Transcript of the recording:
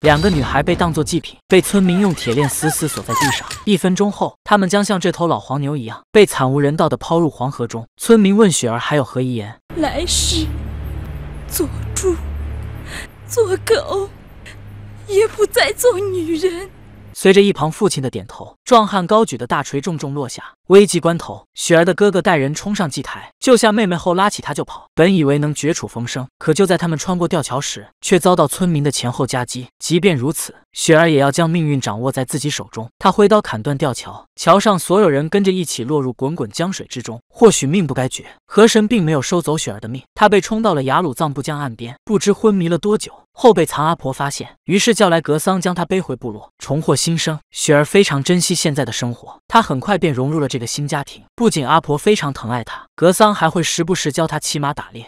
两个女孩被当作祭品，被村民用铁链死死锁在地上。一分钟后，她们将像这头老黄牛一样，被惨无人道的抛入黄河中。村民问雪儿还有何遗言：“来世做猪，做狗，也不再做女人。”随着一旁父亲的点头，壮汉高举的大锤重重落下。危急关头，雪儿的哥哥带人冲上祭台，救下妹妹后拉起她就跑。本以为能绝处逢生，可就在他们穿过吊桥时，却遭到村民的前后夹击。即便如此，雪儿也要将命运掌握在自己手中。他挥刀砍断吊桥，桥上所有人跟着一起落入滚滚江水之中。或许命不该绝，河神并没有收走雪儿的命，他被冲到了雅鲁藏布江岸边，不知昏迷了多久。后被藏阿婆发现，于是叫来格桑将他背回部落，重获新生。雪儿非常珍惜现在的生活，她很快便融入了这个新家庭。不仅阿婆非常疼爱她，格桑还会时不时教她骑马打猎。